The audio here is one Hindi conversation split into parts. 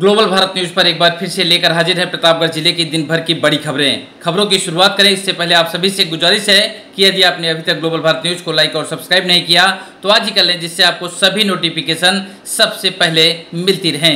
ग्लोबल भारत न्यूज़ पर एक बार फिर से लेकर हाजिर है प्रतापगढ़ जिले की दिन भर की बड़ी खबरें खबरों की शुरुआत करें इससे पहले आप सभी से गुजारिश है कि यदि आपने अभी तक ग्लोबल भारत न्यूज़ को लाइक और सब्सक्राइब नहीं किया तो आज ही कर लें जिससे आपको सभी नोटिफिकेशन सबसे पहले मिलती रहे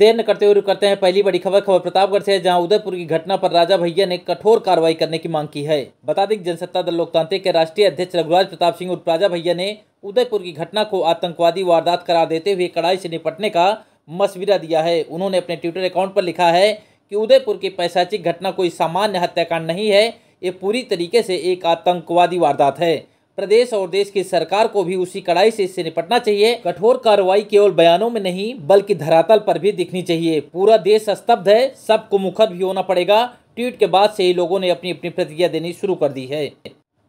देर न करते हुए करते हैं पहली बड़ी खबर खबर प्रतापगढ़ से जहां उदयपुर की घटना पर राजा भैया ने कठोर कार्रवाई करने की मांग की है बता दें जनसत्ता दल लोकतांत्रिक के राष्ट्रीय अध्यक्ष रघुराज प्रताप सिंह और राजा भैया ने उदयपुर की घटना को आतंकवादी वारदात करार देते हुए कड़ाई से निपटने का मशविरा दिया है उन्होंने अपने ट्विटर अकाउंट पर लिखा है कि उदयपुर की पैसाचिक घटना कोई सामान्य हत्याकांड नहीं है ये पूरी तरीके से एक आतंकवादी वारदात है प्रदेश और देश की सरकार को भी उसी कड़ाई से इससे निपटना चाहिए कठोर कार्रवाई केवल बयानों में नहीं बल्कि धरातल पर भी दिखनी चाहिए पूरा देश स्तब्ध है सबको मुखर भी होना पड़ेगा ट्वीट के बाद से ही लोगों ने अपनी अपनी प्रतिक्रिया देनी शुरू कर दी है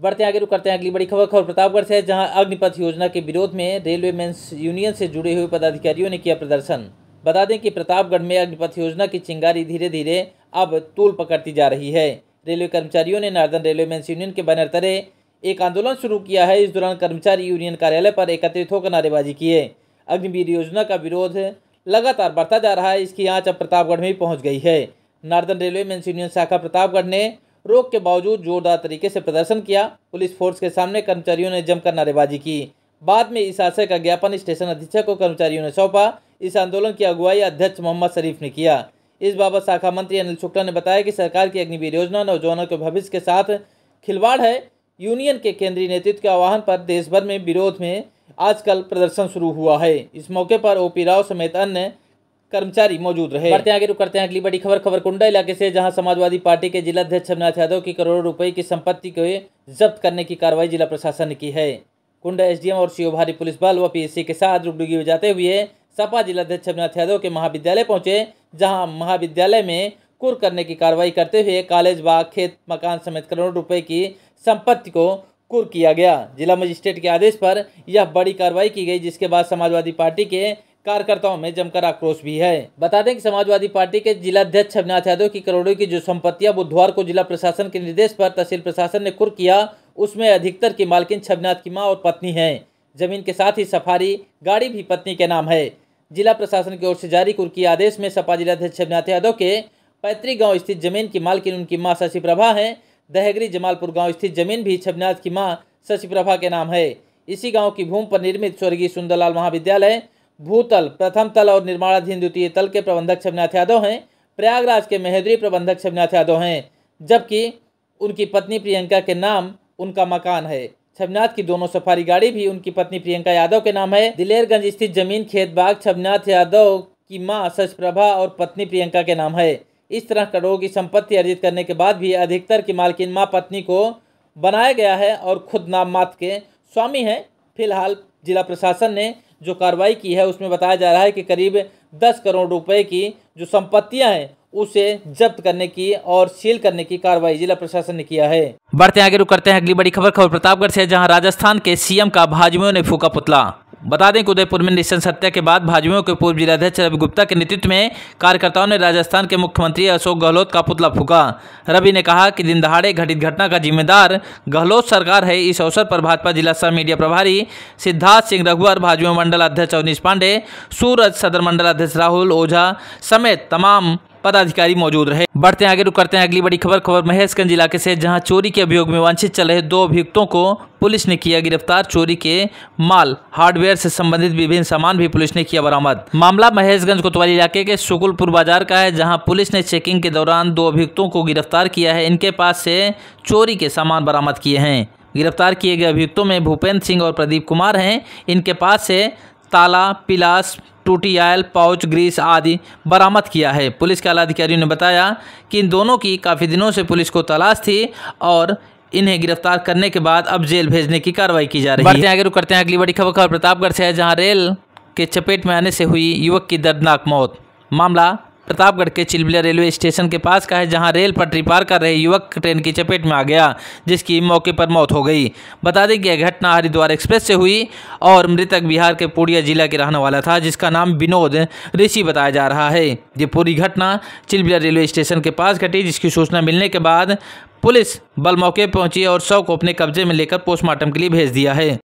बढ़ते आगे रुक करते हैं अगली बड़ी खबर खबर प्रतापगढ़ से जहां अग्निपथ योजना के विरोध में रेलवे मेंस यूनियन से जुड़े हुए पदाधिकारियों ने किया प्रदर्शन बता दें कि प्रतापगढ़ में अग्निपथ योजना की चिंगारी धीरे धीरे अब तूल पकड़ती जा रही है रेलवे कर्मचारियों ने नार्दन रेलवे मेंस यूनियन के बैनर तरे एक आंदोलन शुरू किया है इस दौरान कर्मचारी यूनियन कार्यालय पर एकत्रित होकर नारेबाजी किए अग्निवीर योजना का विरोध लगातार बढ़ता जा रहा है इसकी आँच अब प्रतापगढ़ में भी पहुँच गई है नार्दन रेलवे मेंस यूनियन शाखा प्रतापगढ़ ने रोक के बावजूद जोरदार तरीके से प्रदर्शन किया पुलिस फोर्स के सामने कर्मचारियों ने जमकर नारेबाजी की बाद में इस आशय का ज्ञापन स्टेशन अधीक्षक को कर्मचारियों ने सौंपा इस आंदोलन की अगुवाई अध्यक्ष मोहम्मद शरीफ ने किया इस बाबत शाखा मंत्री अनिल शुक्ला ने बताया कि सरकार की अग्निवीर योजना नौजवानों के भविष्य के साथ खिलवाड़ है यूनियन के केंद्रीय नेतृत्व के आह्वान पर देश भर में विरोध में आजकल प्रदर्शन शुरू हुआ है इस मौके पर ओपी राव समेत अन्य कर्मचारी मौजूद रहे बढ़ते आगे रुक करते हैं अगली बड़ी खबर खबर कुंडा इलाके से जहां समाजवादी पार्टी के जिला अध्यक्ष छमनाथ यादव की करोड़ों रुपए की संपत्ति को जब्त करने की कार्रवाई जिला प्रशासन ने की है कुंडा एसडीएम और सीओ भारी पुलिस बल व पीएससी के साथ रुकडुगी बजाते हुए सपा जिलाध्यक्ष छमनाथ यादव के महाविद्यालय पहुंचे जहाँ महाविद्यालय में कुर करने की कार्रवाई करते हुए कॉलेज बाग खेत मकान समेत करोड़ों रुपए की संपत्ति को कुर किया गया जिला मजिस्ट्रेट के आदेश पर यह बड़ी कार्रवाई की गई जिसके बाद समाजवादी पार्टी के कार्यकर्ताओं में जमकर आक्रोश भी है बता दें कि समाजवादी पार्टी के जिलाध्यक्ष छविनाथ यादव की करोड़ों की जो संपत्तियां बुधवार को जिला प्रशासन के निर्देश पर तहसील प्रशासन ने कुर किया उसमें अधिकतर की मालकिन छविनाथ की मां और पत्नी है जमीन के साथ ही सफारी गाड़ी भी पत्नी के नाम है जिला प्रशासन की ओर से जारी कुर्की आदेश में सपा जिलाध्यक्ष छविनाथ यादव के पैतृक गाँव स्थित जमीन की मालकिन उनकी माँ शशि प्रभा है दहगरी जमालपुर गांव स्थित जमीन भी छविनाथ की मां शशि प्रभा के नाम है इसी गांव की भूमि पर निर्मित स्वर्गीय सुंदरलाल महाविद्यालय भूतल प्रथम तल और निर्माणाधीन द्वितीय तल के प्रबंधक शबनाथ यादव हैं प्रयागराज के महेद्री प्रबंधक शबनाथ यादव हैं जबकि उनकी पत्नी प्रियंका के नाम उनका मकान है छबनाथ की दोनों सफारी गाड़ी भी उनकी पत्नी प्रियंका यादव के नाम है दिलेरगंज स्थित जमीन खेत बाग छबनाथ यादव की मां सचप्रभा और पत्नी प्रियंका के नाम है इस तरह करोड़ों की संपत्ति अर्जित करने के बाद भी अधिकतर की मालकिन माँ पत्नी को बनाया गया है और खुद नाम मात के स्वामी हैं फिलहाल जिला प्रशासन ने जो कार्रवाई की है उसमें बताया जा रहा है कि करीब दस करोड़ रुपए की जो संपत्तियां हैं उसे जब्त करने की और सील करने की कार्रवाई जिला प्रशासन ने किया है बढ़ते आगे रुक करते हैं अगली बड़ी खबर खबर प्रतापगढ़ से जहां राजस्थान के सीएम का भाजपा ने फूका पुतला बता दें कि उदयपुर में निशंस हत्या के बाद भाजपा के पूर्व जिलाध्यक्ष रवि गुप्ता के नेतृत्व में कार्यकर्ताओं ने राजस्थान के मुख्यमंत्री अशोक गहलोत का पुतला फूका रवि ने कहा कि दिन दहाड़े घटित घटना का जिम्मेदार गहलोत सरकार है इस अवसर पर भाजपा जिला सह मीडिया प्रभारी सिद्धार्थ सिंह रघुवर भाजपा मंडल अध्यक्ष अवनीश पांडे सूरज सदर मंडल अध्यक्ष राहुल ओझा समेत तमाम पदाधिकारी मौजूद रहे बढ़ते आगे रुक करते हैं अगली बड़ी खबर खबर महेशगंज इलाके से जहां चोरी के अभियोग में वांछित चल रहे दो अभियुक्तों को पुलिस ने किया गिरफ्तार चोरी के माल हार्डवेयर से संबंधित विभिन्न सामान भी पुलिस ने किया बरामद मामला महेशगंज कोतवाली इलाके के सुकुलपुर बाजार का है जहां पुलिस ने चेकिंग के दौरान दो अभियुक्तों को गिरफ्तार किया है इनके पास से चोरी के सामान बरामद किए हैं गिरफ्तार किए गए अभियुक्तों में भूपेंद्र सिंह और प्रदीप कुमार हैं इनके पास से ताला पिलास टूटी आयल पाउच ग्रीस आदि बरामद किया है पुलिस के आला अधिकारियों ने बताया कि इन दोनों की काफ़ी दिनों से पुलिस को तलाश थी और इन्हें गिरफ्तार करने के बाद अब जेल भेजने की कार्रवाई की जा रही है आगे रुक करते हैं अगली बड़ी खबर खबर प्रतापगढ़ से है जहाँ रेल के चपेट में आने से हुई युवक की दर्दनाक मौत मामला प्रतापगढ़ के चिलबिला रेलवे स्टेशन के पास का है जहां रेल पटरी पार कर रहे युवक ट्रेन की चपेट में आ गया जिसकी मौके पर मौत हो गई बता दें कि यह घटना हरिद्वार एक्सप्रेस से हुई और मृतक बिहार के पूर्णिया जिला के रहने वाला था जिसका नाम विनोद ऋषि बताया जा रहा है ये पूरी घटना चिलबिला रेलवे स्टेशन के पास घटी जिसकी सूचना मिलने के बाद पुलिस बल मौके पहुंची और शव को अपने कब्जे में लेकर पोस्टमार्टम के लिए भेज दिया है